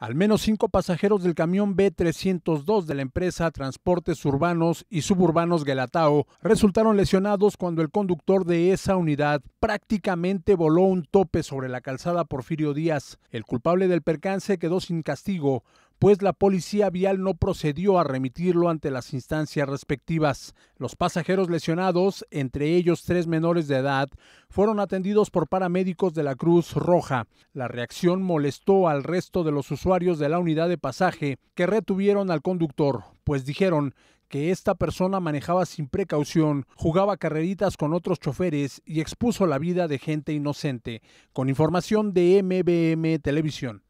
Al menos cinco pasajeros del camión B302 de la empresa Transportes Urbanos y Suburbanos Gelatao resultaron lesionados cuando el conductor de esa unidad prácticamente voló un tope sobre la calzada Porfirio Díaz. El culpable del percance quedó sin castigo, pues la policía vial no procedió a remitirlo ante las instancias respectivas. Los pasajeros lesionados, entre ellos tres menores de edad, fueron atendidos por paramédicos de la Cruz Roja. La reacción molestó al resto de los usuarios de la unidad de pasaje que retuvieron al conductor, pues dijeron que esta persona manejaba sin precaución, jugaba carreritas con otros choferes y expuso la vida de gente inocente. Con información de MBM Televisión.